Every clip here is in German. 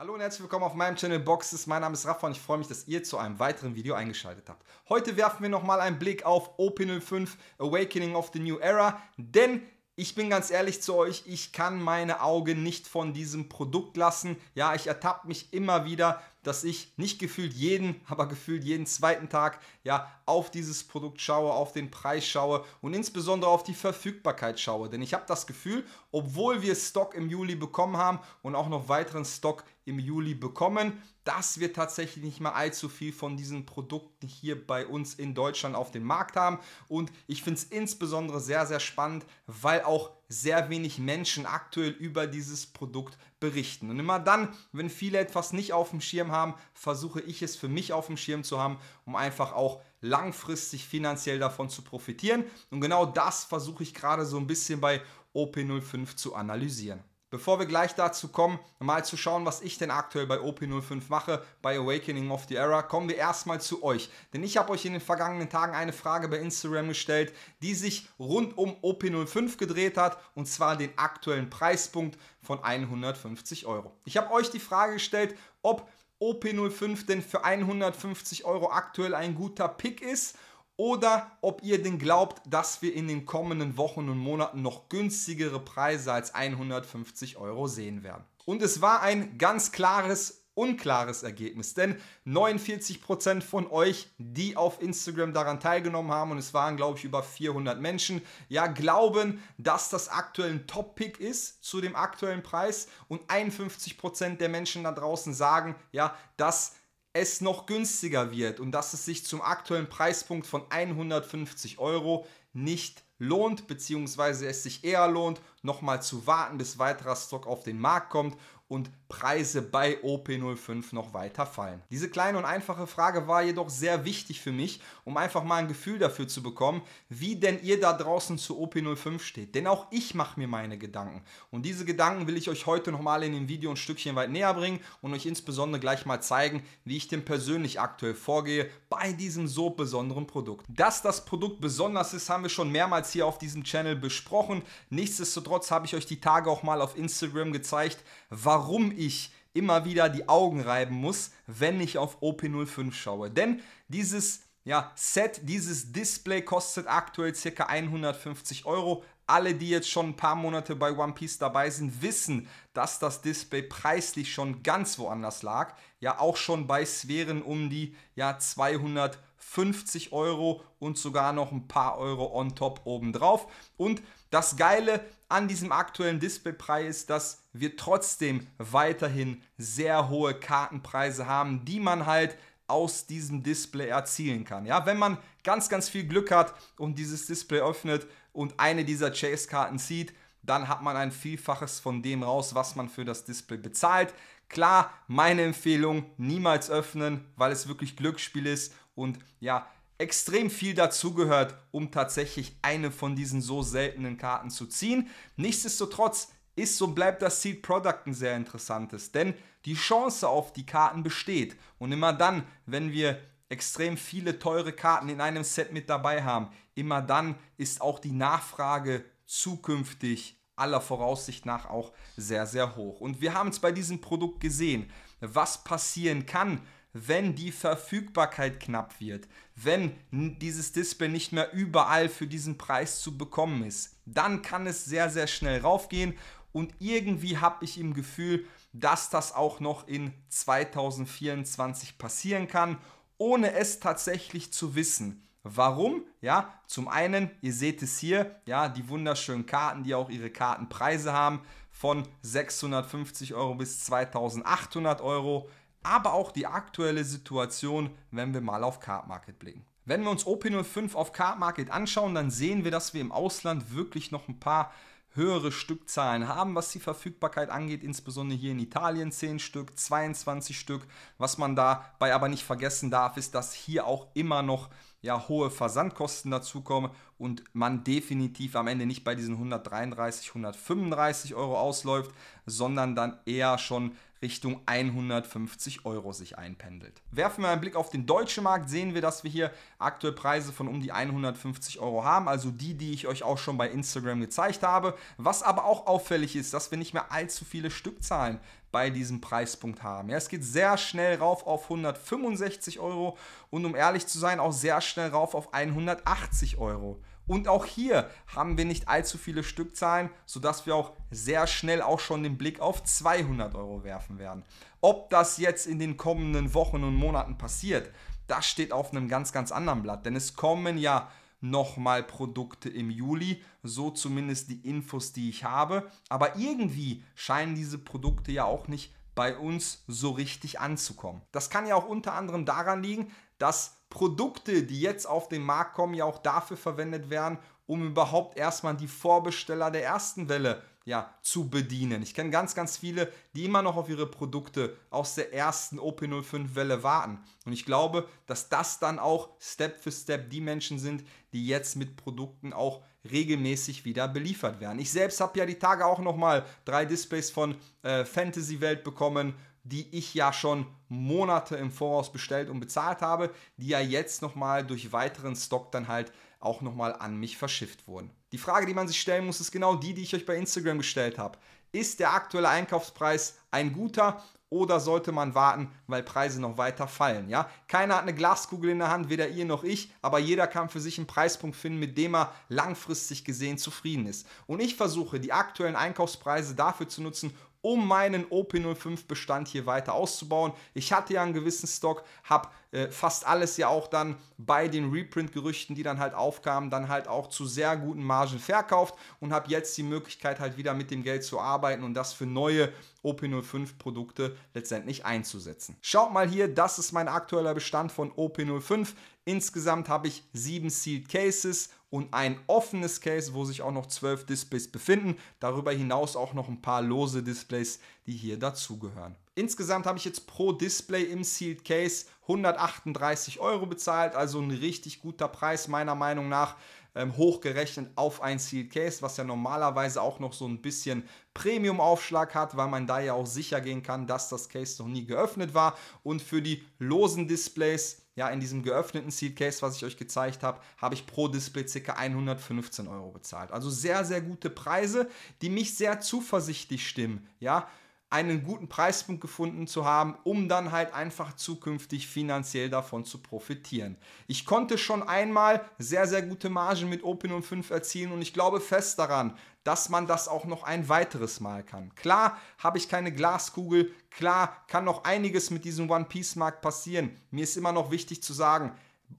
Hallo und herzlich willkommen auf meinem Channel Boxes. Mein Name ist Rafa und ich freue mich, dass ihr zu einem weiteren Video eingeschaltet habt. Heute werfen wir nochmal einen Blick auf Open 5 Awakening of the New Era, denn ich bin ganz ehrlich zu euch, ich kann meine Augen nicht von diesem Produkt lassen. Ja, ich ertappe mich immer wieder, dass ich nicht gefühlt jeden, aber gefühlt jeden zweiten Tag ja auf dieses Produkt schaue, auf den Preis schaue und insbesondere auf die Verfügbarkeit schaue. Denn ich habe das Gefühl, obwohl wir Stock im Juli bekommen haben und auch noch weiteren Stock im Juli bekommen, dass wir tatsächlich nicht mal allzu viel von diesen Produkten hier bei uns in Deutschland auf dem Markt haben. Und ich finde es insbesondere sehr, sehr spannend, weil auch sehr wenig Menschen aktuell über dieses Produkt berichten. Und immer dann, wenn viele etwas nicht auf dem Schirm haben, versuche ich es für mich auf dem Schirm zu haben, um einfach auch langfristig finanziell davon zu profitieren. Und genau das versuche ich gerade so ein bisschen bei OP05 zu analysieren. Bevor wir gleich dazu kommen, mal zu schauen, was ich denn aktuell bei OP05 mache, bei Awakening of the Era, kommen wir erstmal zu euch. Denn ich habe euch in den vergangenen Tagen eine Frage bei Instagram gestellt, die sich rund um OP05 gedreht hat, und zwar den aktuellen Preispunkt von 150 Euro. Ich habe euch die Frage gestellt, ob OP05 denn für 150 Euro aktuell ein guter Pick ist oder ob ihr denn glaubt, dass wir in den kommenden Wochen und Monaten noch günstigere Preise als 150 Euro sehen werden. Und es war ein ganz klares, unklares Ergebnis, denn 49% von euch, die auf Instagram daran teilgenommen haben, und es waren, glaube ich, über 400 Menschen, ja, glauben, dass das aktuell ein Top-Pick ist zu dem aktuellen Preis und 51% der Menschen da draußen sagen, ja, dass es noch günstiger wird und dass es sich zum aktuellen Preispunkt von 150 Euro nicht lohnt, beziehungsweise es sich eher lohnt, nochmal zu warten, bis weiterer Stock auf den Markt kommt und Preise bei OP05 noch weiter fallen. Diese kleine und einfache Frage war jedoch sehr wichtig für mich, um einfach mal ein Gefühl dafür zu bekommen, wie denn ihr da draußen zu OP05 steht. Denn auch ich mache mir meine Gedanken. Und diese Gedanken will ich euch heute nochmal in dem Video ein Stückchen weit näher bringen und euch insbesondere gleich mal zeigen, wie ich dem persönlich aktuell vorgehe bei diesem so besonderen Produkt. Dass das Produkt besonders ist, haben wir schon mehrmals hier auf diesem Channel besprochen. Nichtsdestotrotz habe ich euch die Tage auch mal auf Instagram gezeigt, warum warum ich immer wieder die Augen reiben muss, wenn ich auf OP05 schaue. Denn dieses ja, Set, dieses Display kostet aktuell ca. 150 Euro. Alle, die jetzt schon ein paar Monate bei One Piece dabei sind, wissen, dass das Display preislich schon ganz woanders lag. Ja, auch schon bei Sphären um die ja, 200 Euro. 50 Euro und sogar noch ein paar Euro on top obendrauf. Und das Geile an diesem aktuellen Displaypreis ist, dass wir trotzdem weiterhin sehr hohe Kartenpreise haben, die man halt aus diesem Display erzielen kann. Ja, wenn man ganz, ganz viel Glück hat und dieses Display öffnet und eine dieser Chase-Karten zieht, dann hat man ein Vielfaches von dem raus, was man für das Display bezahlt. Klar, meine Empfehlung, niemals öffnen, weil es wirklich Glücksspiel ist und ja, extrem viel dazugehört, um tatsächlich eine von diesen so seltenen Karten zu ziehen. Nichtsdestotrotz ist und bleibt das Seed Product ein sehr interessantes, denn die Chance auf die Karten besteht. Und immer dann, wenn wir extrem viele teure Karten in einem Set mit dabei haben, immer dann ist auch die Nachfrage zukünftig aller Voraussicht nach auch sehr, sehr hoch. Und wir haben es bei diesem Produkt gesehen, was passieren kann, wenn die Verfügbarkeit knapp wird, wenn dieses Display nicht mehr überall für diesen Preis zu bekommen ist, dann kann es sehr, sehr schnell raufgehen und irgendwie habe ich im Gefühl, dass das auch noch in 2024 passieren kann, ohne es tatsächlich zu wissen. Warum? Ja, zum einen, ihr seht es hier, ja, die wunderschönen Karten, die auch ihre Kartenpreise haben, von 650 Euro bis 2800 Euro aber auch die aktuelle Situation, wenn wir mal auf Card Market blicken. Wenn wir uns OP05 auf Card Market anschauen, dann sehen wir, dass wir im Ausland wirklich noch ein paar höhere Stückzahlen haben, was die Verfügbarkeit angeht, insbesondere hier in Italien 10 Stück, 22 Stück. Was man dabei aber nicht vergessen darf, ist, dass hier auch immer noch ja, hohe Versandkosten dazukommen und man definitiv am Ende nicht bei diesen 133, 135 Euro ausläuft, sondern dann eher schon Richtung 150 Euro sich einpendelt. Werfen wir einen Blick auf den deutschen Markt, sehen wir, dass wir hier aktuell Preise von um die 150 Euro haben, also die, die ich euch auch schon bei Instagram gezeigt habe. Was aber auch auffällig ist, dass wir nicht mehr allzu viele Stückzahlen bei diesem Preispunkt haben. Ja, es geht sehr schnell rauf auf 165 Euro und um ehrlich zu sein auch sehr schnell rauf auf 180 Euro. Und auch hier haben wir nicht allzu viele Stückzahlen, sodass wir auch sehr schnell auch schon den Blick auf 200 Euro werfen werden. Ob das jetzt in den kommenden Wochen und Monaten passiert, das steht auf einem ganz, ganz anderen Blatt. Denn es kommen ja nochmal Produkte im Juli, so zumindest die Infos, die ich habe. Aber irgendwie scheinen diese Produkte ja auch nicht bei uns so richtig anzukommen. Das kann ja auch unter anderem daran liegen, dass Produkte, die jetzt auf den Markt kommen, ja auch dafür verwendet werden, um überhaupt erstmal die Vorbesteller der ersten Welle ja, zu bedienen. Ich kenne ganz, ganz viele, die immer noch auf ihre Produkte aus der ersten OP05-Welle warten. Und ich glaube, dass das dann auch Step für Step die Menschen sind, die jetzt mit Produkten auch regelmäßig wieder beliefert werden. Ich selbst habe ja die Tage auch nochmal drei Displays von äh, Fantasy Welt bekommen, die ich ja schon Monate im Voraus bestellt und bezahlt habe, die ja jetzt nochmal durch weiteren Stock dann halt auch nochmal an mich verschifft wurden. Die Frage, die man sich stellen muss, ist genau die, die ich euch bei Instagram gestellt habe. Ist der aktuelle Einkaufspreis ein guter oder sollte man warten, weil Preise noch weiter fallen? Ja, keiner hat eine Glaskugel in der Hand, weder ihr noch ich, aber jeder kann für sich einen Preispunkt finden, mit dem er langfristig gesehen zufrieden ist. Und ich versuche, die aktuellen Einkaufspreise dafür zu nutzen, um meinen OP05-Bestand hier weiter auszubauen. Ich hatte ja einen gewissen Stock, habe äh, fast alles ja auch dann bei den Reprint-Gerüchten, die dann halt aufkamen, dann halt auch zu sehr guten Margen verkauft und habe jetzt die Möglichkeit halt wieder mit dem Geld zu arbeiten und das für neue OP05-Produkte letztendlich einzusetzen. Schaut mal hier, das ist mein aktueller Bestand von OP05. Insgesamt habe ich sieben Sealed Cases und ein offenes Case, wo sich auch noch zwölf Displays befinden. Darüber hinaus auch noch ein paar lose Displays, die hier dazugehören. Insgesamt habe ich jetzt pro Display im Sealed Case 138 Euro bezahlt, also ein richtig guter Preis meiner Meinung nach ähm, hochgerechnet auf ein Sealed Case, was ja normalerweise auch noch so ein bisschen Premium-Aufschlag hat, weil man da ja auch sicher gehen kann, dass das Case noch nie geöffnet war. Und für die losen Displays, ja, in diesem geöffneten Sealed Case, was ich euch gezeigt habe, habe ich pro Display ca. 115 Euro bezahlt. Also sehr, sehr gute Preise, die mich sehr zuversichtlich stimmen, ja einen guten Preispunkt gefunden zu haben, um dann halt einfach zukünftig finanziell davon zu profitieren. Ich konnte schon einmal sehr, sehr gute Margen mit Opinion 5 erzielen und ich glaube fest daran, dass man das auch noch ein weiteres Mal kann. Klar habe ich keine Glaskugel, klar kann noch einiges mit diesem One-Piece-Markt passieren. Mir ist immer noch wichtig zu sagen,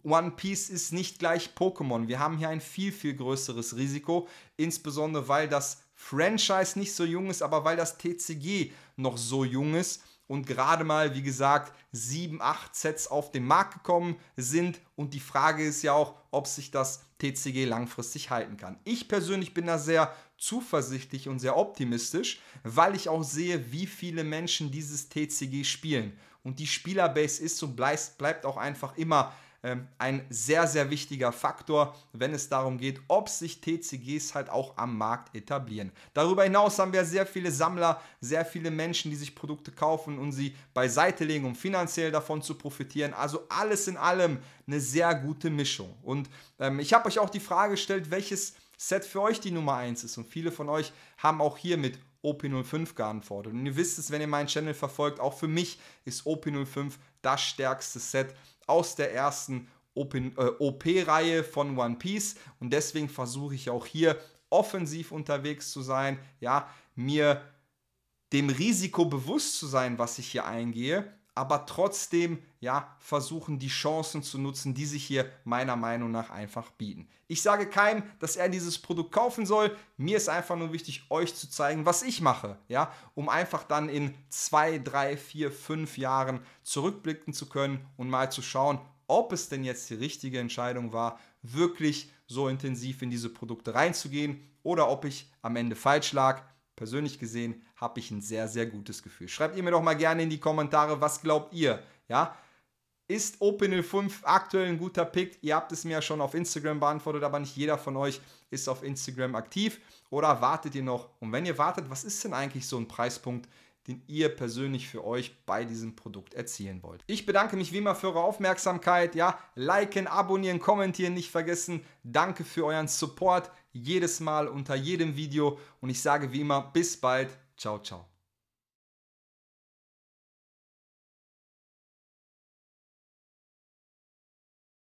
One Piece ist nicht gleich Pokémon. Wir haben hier ein viel, viel größeres Risiko, insbesondere weil das Franchise nicht so jung ist, aber weil das TCG noch so jung ist und gerade mal, wie gesagt, 7, 8 Sets auf den Markt gekommen sind. Und die Frage ist ja auch, ob sich das TCG langfristig halten kann. Ich persönlich bin da sehr zuversichtlich und sehr optimistisch, weil ich auch sehe, wie viele Menschen dieses TCG spielen. Und die Spielerbase ist und bleibt, bleibt auch einfach immer ähm, ein sehr, sehr wichtiger Faktor, wenn es darum geht, ob sich TCGs halt auch am Markt etablieren. Darüber hinaus haben wir sehr viele Sammler, sehr viele Menschen, die sich Produkte kaufen und sie beiseite legen, um finanziell davon zu profitieren. Also alles in allem eine sehr gute Mischung. Und ähm, ich habe euch auch die Frage gestellt, welches Set für euch die Nummer 1 ist. Und viele von euch haben auch hier mit OP05 geantwortet. Und ihr wisst es, wenn ihr meinen Channel verfolgt, auch für mich ist OP05 das stärkste Set aus der ersten OP-Reihe äh, von One Piece. Und deswegen versuche ich auch hier offensiv unterwegs zu sein, ja, mir dem Risiko bewusst zu sein, was ich hier eingehe aber trotzdem ja versuchen die Chancen zu nutzen, die sich hier meiner Meinung nach einfach bieten. Ich sage keinem, dass er dieses Produkt kaufen soll. Mir ist einfach nur wichtig, euch zu zeigen, was ich mache, ja, um einfach dann in zwei, drei, vier, fünf Jahren zurückblicken zu können und mal zu schauen, ob es denn jetzt die richtige Entscheidung war, wirklich so intensiv in diese Produkte reinzugehen oder ob ich am Ende falsch lag persönlich gesehen habe ich ein sehr, sehr gutes Gefühl. Schreibt ihr mir doch mal gerne in die Kommentare, was glaubt ihr? Ja, ist OpenL 5 aktuell ein guter Pick? Ihr habt es mir ja schon auf Instagram beantwortet, aber nicht jeder von euch ist auf Instagram aktiv. Oder wartet ihr noch? Und wenn ihr wartet, was ist denn eigentlich so ein Preispunkt, den ihr persönlich für euch bei diesem Produkt erzielen wollt? Ich bedanke mich wie immer für eure Aufmerksamkeit. Ja, liken, abonnieren, kommentieren nicht vergessen. Danke für euren Support jedes Mal unter jedem Video und ich sage wie immer bis bald. Ciao, ciao.